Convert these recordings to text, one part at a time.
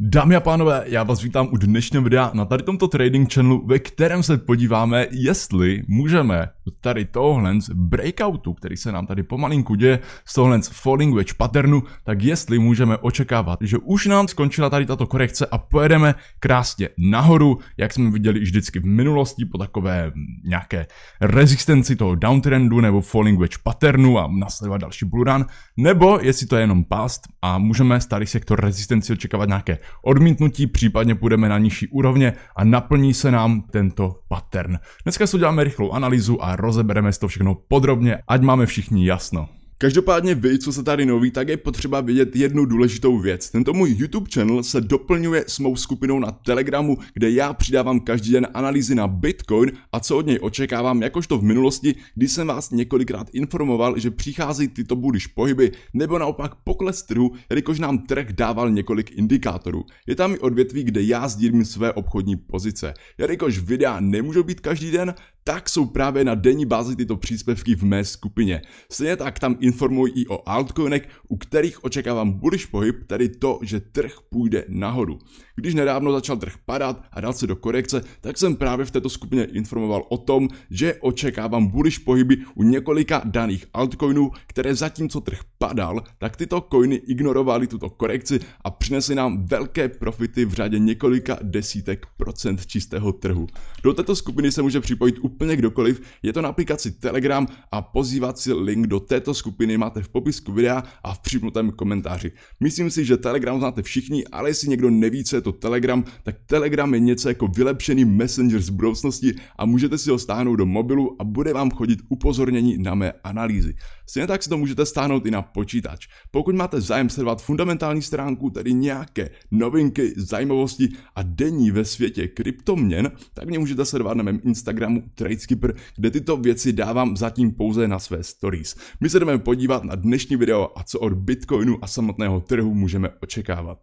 Dámy a pánové, já vás vítám u dnešního videa na tady tomto trading channelu, ve kterém se podíváme, jestli můžeme tady tohle z breakoutu, který se nám tady pomalinku děje, z tohle z falling wedge patternu, tak jestli můžeme očekávat, že už nám skončila tady tato korekce a pojedeme krásně nahoru, jak jsme viděli již vždycky v minulosti po takové nějaké rezistenci toho downtrendu nebo falling wedge patternu a nasledovat další bull run, nebo jestli to je jenom past a můžeme starý sektor rezistenci očekávat nějaké odmítnutí, případně půjdeme na nižší úrovně a naplní se nám tento pattern. Dneska si uděláme rychlou analýzu a rozebereme si to všechno podrobně, ať máme všichni jasno. Každopádně vy, co se tady noví, tak je potřeba vědět jednu důležitou věc. Tento můj YouTube channel se doplňuje s mou skupinou na Telegramu, kde já přidávám každý den analýzy na Bitcoin a co od něj očekávám, jakožto v minulosti, kdy jsem vás několikrát informoval, že přichází tyto budiš pohyby, nebo naopak pokles trhu, jelikož nám trh dával několik indikátorů. Je tam i odvětví, kde já sdílím své obchodní pozice. Jelikož videa nemůžou být každý den, tak jsou právě na denní bázi tyto příspěvky v mé skupině. Stejně tak tam informuji i o altcoinech, u kterých očekávám bullish pohyb, tedy to, že trh půjde nahoru. Když nedávno začal trh padat a dal se do korekce, tak jsem právě v této skupině informoval o tom, že očekávám bullish pohyby u několika daných altcoinů, které zatímco trh padal, tak tyto coiny ignorovaly tuto korekci a přinesly nám velké profity v řadě několika desítek procent čistého trhu. Do této skupiny se může připojit úplně kdokoliv, je to na aplikaci Telegram a pozývací link do této skupiny máte v popisku videa a v připnutém komentáři. Myslím si, že Telegram znáte všichni, ale jestli někdo neví, co to Telegram, tak Telegram je něco jako vylepšený messenger z budoucnosti a můžete si ho stáhnout do mobilu a bude vám chodit upozornění na mé analýzy. Stejně tak si to můžete stáhnout i na počítač. Pokud máte zájem sledovat fundamentální stránku, tedy nějaké novinky, zajímavosti a denní ve světě kryptoměn, tak mě můžete sledovat na mém Instagramu Tradeskipper, kde tyto věci dávám zatím pouze na své stories. My se jdeme podívat na dnešní video a co od Bitcoinu a samotného trhu můžeme očekávat.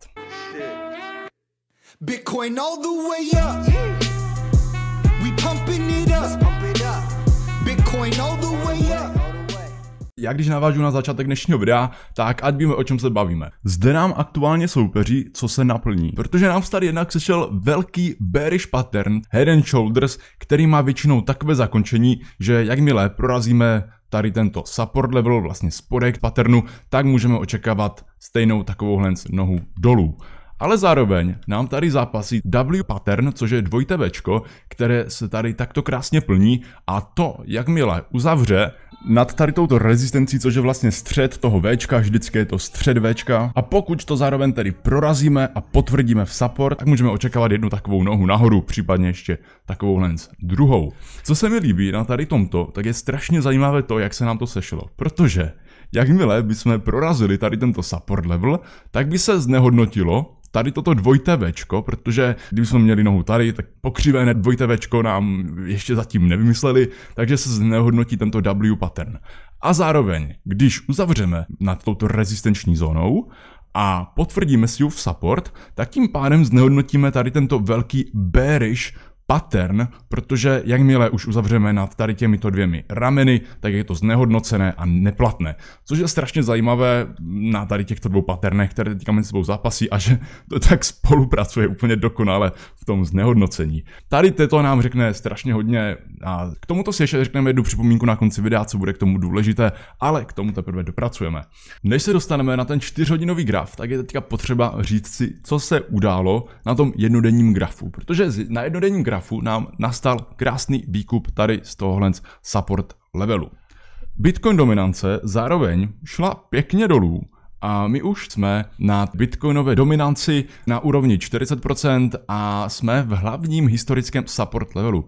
Shit. Bitcoin all the way up. We pumping it up. Bitcoin all the way up. Já když navážu na začátek dnešního videa, tak ať víme o čem se bavíme. Zde nám aktuálně soupeří, co se naplní. Protože nám tady jednak sešel velký bearish pattern Head and Shoulders, který má většinou takové zakončení, že jakmile prorazíme tady tento support level, vlastně spodek patternu, tak můžeme očekávat stejnou takovouhle nohu dolů. Ale zároveň nám tady zápasí W pattern, což je dvojité Včko, které se tady takto krásně plní a to, jakmile uzavře nad tady touto rezistencí, což je vlastně střed toho V, vždycky je to střed V. A pokud to zároveň tedy prorazíme a potvrdíme v support, tak můžeme očekávat jednu takovou nohu nahoru, případně ještě takovou lens druhou. Co se mi líbí na tady tomto, tak je strašně zajímavé to, jak se nám to sešlo, protože jakmile bychom prorazili tady tento support level, tak by se znehodnotilo tady toto dvojité večko, protože když jsme měli nohu tady, tak pokřivené dvojité večko nám ještě zatím nevymysleli, takže se znehodnotí tento W pattern. A zároveň, když uzavřeme nad touto rezistenční zónou, a potvrdíme si ju v support, tak tím pádem znehodnotíme tady tento velký bearish pattern, protože jakmile už uzavřeme nad tady těmito dvěmi rameny, tak je to znehodnocené a neplatné. Což je strašně zajímavé na tady těchto dvou patternech, které teďka mezi sebou zápasí a že to tak spolupracuje úplně dokonale v tom znehodnocení. Tady to nám řekne strašně hodně a k tomuto si ještě řekneme jednu připomínku na konci videa, co bude k tomu důležité, ale k tomu teprve dopracujeme. Než se dostaneme na ten čtyřhodinový graf, tak je teďka potřeba říct si, co se událo na tom jednodenním grafu, protože na jednodenním grafu grafu nám nastal krásný výkup tady z tohohle support levelu. Bitcoin dominance zároveň šla pěkně dolů, a my už jsme na bitcoinové dominanci na úrovni 40% a jsme v hlavním historickém support levelu.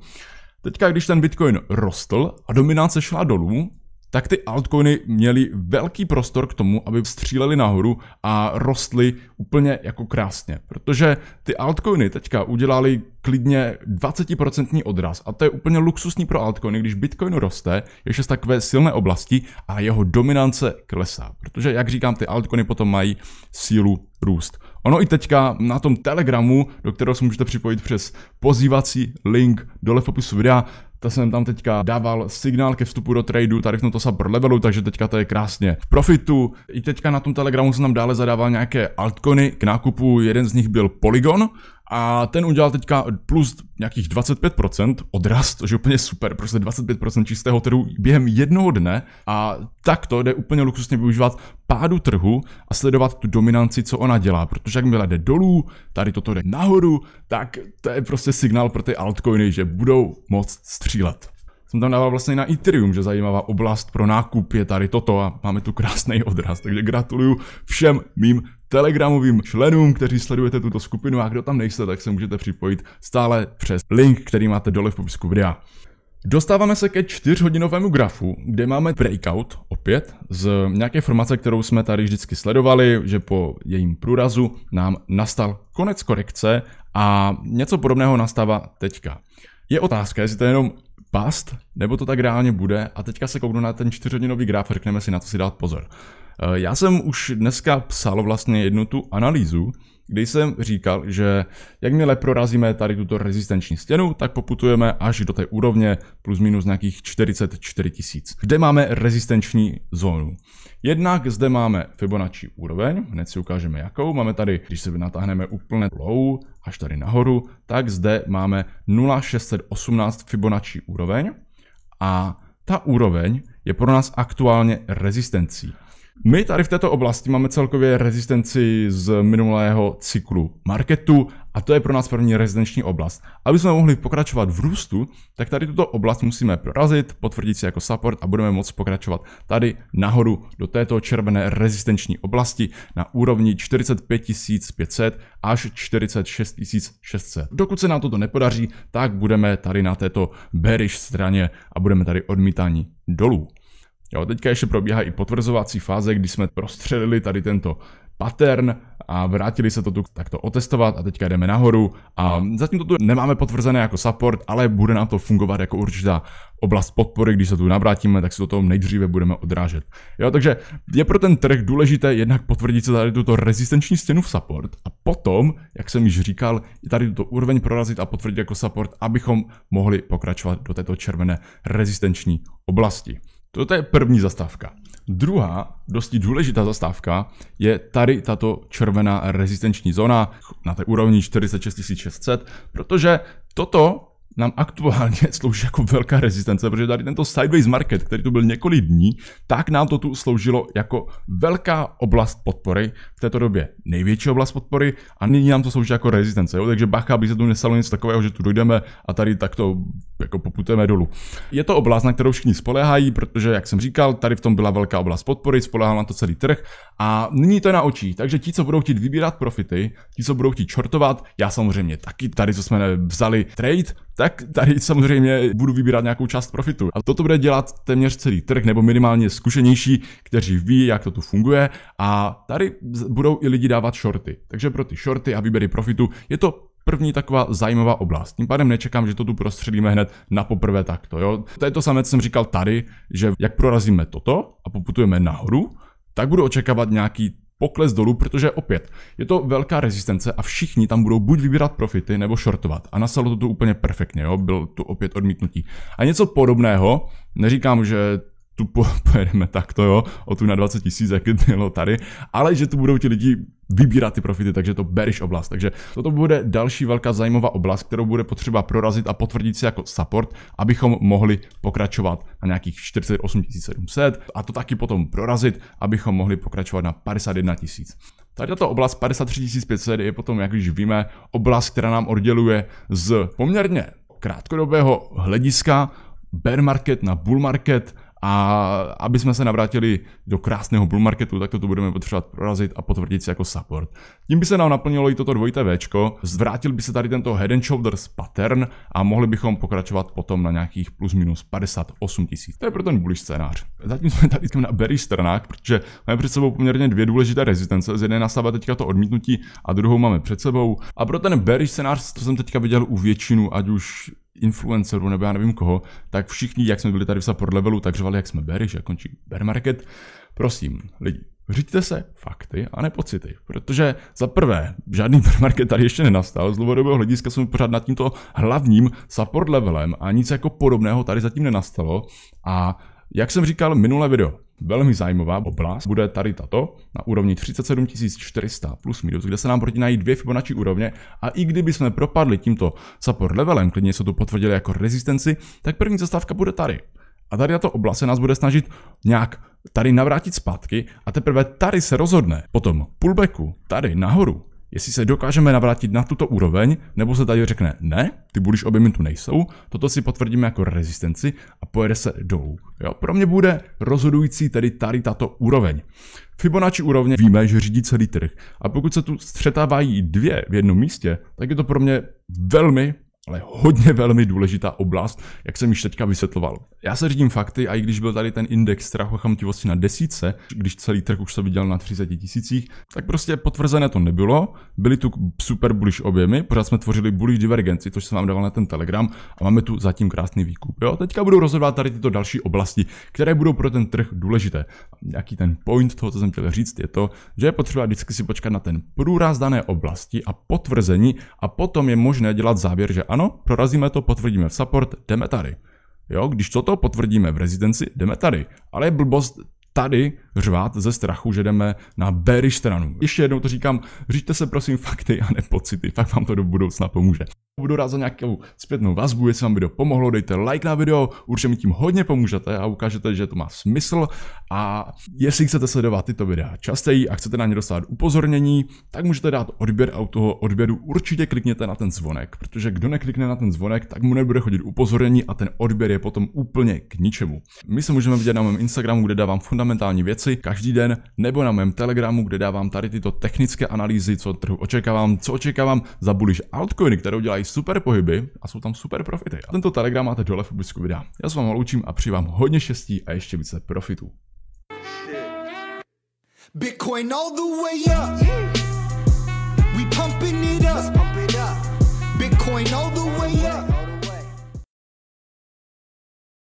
Teďka, když ten bitcoin rostl a dominance šla dolů, tak ty altcoiny měly velký prostor k tomu, aby stříleli nahoru a rostly úplně jako krásně. Protože ty altcoiny teďka udělali klidně 20% odraz a to je úplně luxusní pro altcoiny, když Bitcoin roste, je z takové silné oblasti a jeho dominance klesá. Protože, jak říkám, ty altcoiny potom mají sílu růst. Ono i teďka na tom Telegramu, do kterého se můžete připojit přes pozývací link dole v popisu videa, to jsem tam teďka dával signál ke vstupu do tradu, tady to sa levelu, takže teďka to je krásně v profitu. I teďka na tom Telegramu jsem tam dále zadával nějaké altcoiny k nákupu, jeden z nich byl Polygon a ten udělal teďka plus nějakých 25% odraz, což je úplně super, prostě 25% čistého trhu během jednoho dne a tak to jde úplně luxusně využívat pádu trhu a sledovat tu dominanci, co ona dělá, protože jakmile jde dolů, tady toto jde nahoru, tak to je prostě signál pro ty altcoiny, že budou moc střílet jsem tam dával vlastně na Ethereum, že zajímavá oblast pro nákup je tady toto a máme tu krásný odraz. Takže gratuluju všem mým telegramovým členům, kteří sledujete tuto skupinu a kdo tam nejste, tak se můžete připojit stále přes link, který máte dole v popisku videa. Dostáváme se ke čtyřhodinovému grafu, kde máme breakout opět z nějaké formace, kterou jsme tady vždycky sledovali, že po jejím průrazu nám nastal konec korekce a něco podobného nastává teďka. Je otázka, jestli to je jenom past, nebo to tak reálně bude. A teďka se kouknu na ten čtyřhodinový graf a řekneme si, na co si dát pozor. Eh, já jsem už dneska psal vlastně jednu tu analýzu, kdy jsem říkal, že jakmile prorazíme tady tuto rezistenční stěnu, tak poputujeme až do té úrovně plus minus nějakých 44 tisíc, kde máme rezistenční zónu. Jednak zde máme Fibonacci úroveň, hned si ukážeme jakou. Máme tady, když se natáhneme úplně low, až tady nahoru, tak zde máme 0,618 Fibonacci úroveň a ta úroveň je pro nás aktuálně rezistencí. My tady v této oblasti máme celkově rezistenci z minulého cyklu marketu a to je pro nás první rezidenční oblast. Aby jsme mohli pokračovat v růstu, tak tady tuto oblast musíme prorazit, potvrdit si jako support a budeme moct pokračovat tady nahoru do této červené rezistenční oblasti na úrovni 45 500 až 46 600. Dokud se nám toto nepodaří, tak budeme tady na této bearish straně a budeme tady odmítání dolů. Jo, teďka ještě probíhá i potvrzovací fáze, kdy jsme prostřelili tady tento pattern a vrátili se to tu takto otestovat a teďka jdeme nahoru a zatím to tu nemáme potvrzené jako support, ale bude nám to fungovat jako určitá oblast podpory, když se tu navrátíme, tak si to tom nejdříve budeme odrážet. Jo, takže je pro ten trh důležité jednak potvrdit se tady tuto rezistenční stěnu v support a potom, jak jsem již říkal, je tady tuto úroveň prorazit a potvrdit jako support, abychom mohli pokračovat do této červené rezistenční oblasti. Toto je první zastávka. Druhá, dosti důležitá zastávka, je tady tato červená rezistenční zóna na té úrovni 46600, protože toto nám aktuálně slouží jako velká rezistence, protože tady tento sideways market, který tu byl několik dní, tak nám to tu sloužilo jako velká oblast podpory, v této době největší oblast podpory a nyní nám to slouží jako rezistence. Jo? Takže bacha, aby se tu nestalo něco takového, že tu dojdeme a tady takto jako poputujeme dolů. Je to oblast, na kterou všichni spolehají, protože, jak jsem říkal, tady v tom byla velká oblast podpory, spolehal na to celý trh a nyní to je na očích. Takže ti, co budou chtít vybírat profity, ti, co budou chtít čortovat, já samozřejmě taky tady, co jsme vzali trade, tak tady samozřejmě budu vybírat nějakou část profitu. A toto bude dělat téměř celý trh, nebo minimálně zkušenější, kteří ví, jak to tu funguje. A tady budou i lidi dávat shorty. Takže pro ty shorty a výběry profitu je to první taková zajímavá oblast. Tím pádem nečekám, že to tu prostředíme hned na poprvé takto. Jo? To je to samé, co jsem říkal tady, že jak prorazíme toto a poputujeme nahoru, tak budu očekávat nějaký pokles dolů, protože opět je to velká rezistence a všichni tam budou buď vybírat profity nebo shortovat. A nasalo to tu úplně perfektně, jo? byl tu opět odmítnutí. A něco podobného, neříkám, že tu pojedeme takto, jo, o tu na 20 tisíc, jak bylo tady, ale že tu budou ti lidi vybírá ty profity, takže to bearish oblast. Takže toto bude další velká zajímavá oblast, kterou bude potřeba prorazit a potvrdit si jako support, abychom mohli pokračovat na nějakých 48 700 a to taky potom prorazit, abychom mohli pokračovat na 51 000. Tady tato oblast 53 500 je potom, jak už víme, oblast, která nám odděluje z poměrně krátkodobého hlediska bear market na bull market a aby jsme se navrátili do krásného bull marketu, tak to budeme potřebovat prorazit a potvrdit si jako support. Tím by se nám naplnilo i toto dvojité Včko, zvrátil by se tady tento head and shoulders pattern a mohli bychom pokračovat potom na nějakých plus minus 58 tisíc. To je pro ten bullish scénář. Zatím jsme tady na bearish stranách, protože máme před sebou poměrně dvě důležité rezistence. Z jedné nastává teďka to odmítnutí a druhou máme před sebou. A pro ten bearish scénář, co jsem teďka viděl u většinu, ať už influencerů nebo já nevím koho, tak všichni, jak jsme byli tady v support levelu, tak řvali, jak jsme bearish, že končí bear market. Prosím, lidi, říďte se fakty a ne pocity, protože za prvé, žádný market tady ještě nenastal, z dlouhodobého hlediska jsme pořád nad tímto hlavním support levelem a nic jako podobného tady zatím nenastalo a jak jsem říkal minulé video, Velmi zajímavá oblast bude tady tato, na úrovni 37 400 plus minus, kde se nám protínají dvě Fibonacci úrovně a i kdyby jsme propadli tímto support levelem, klidně se to potvrdili jako rezistenci, tak první zastávka bude tady. A tady tato oblast se nás bude snažit nějak tady navrátit zpátky a teprve tady se rozhodne potom pullbacku, tady nahoru, jestli se dokážeme navrátit na tuto úroveň, nebo se tady řekne ne, ty budeš objemy tu nejsou, toto si potvrdíme jako rezistenci a pojede se dolů. Jo, pro mě bude rozhodující tedy tady tato úroveň. Fibonacci úrovně víme, že řídí celý trh a pokud se tu střetávají dvě v jednom místě, tak je to pro mě velmi, ale hodně velmi důležitá oblast, jak jsem již teďka vysvětloval. Já se řídím fakty a i když byl tady ten index chamtivosti na desíce, když celý trh už se viděl na 30 tisících, tak prostě potvrzené to nebylo. Byly tu super bullish objemy, pořád jsme tvořili bullish divergenci, což jsem vám dával na ten Telegram a máme tu zatím krásný výkup. Jo? Teďka budu rozhodovat tady tyto další oblasti, které budou pro ten trh důležité. Jaký ten point toho, co jsem chtěl říct, je to, že je potřeba vždycky si počkat na ten průraz dané oblasti a potvrzení a potom je možné dělat závěr, že ano, prorazíme to, potvrdíme v support, jdeme tady. Jo, když toto potvrdíme v rezidenci, jdeme tady. Ale je blbost tady řvát ze strachu, že jdeme na bearish stranu. Ještě jednou to říkám, říďte se prosím fakty a ne pocity, fakt vám to do budoucna pomůže budu rád za nějakou zpětnou vazbu, jestli vám video pomohlo, dejte like na video, určitě mi tím hodně pomůžete a ukážete, že to má smysl a jestli chcete sledovat tyto videa častěji a chcete na ně dostat upozornění, tak můžete dát odběr a u toho odběru určitě klikněte na ten zvonek, protože kdo neklikne na ten zvonek, tak mu nebude chodit upozornění a ten odběr je potom úplně k ničemu. My se můžeme vidět na mém Instagramu, kde dávám fundamentální věci každý den, nebo na mém Telegramu, kde dávám tady tyto technické analýzy, co trhu očekávám, co očekávám za bullish altcoiny, kterou dělají dělají super pohyby a jsou tam super profity. A tento Telegram máte dole v popisku videa. Já se vám loučím a přeji vám hodně štěstí a ještě více profitů. Bitcoin all the way up. We pumping it up. Bitcoin all the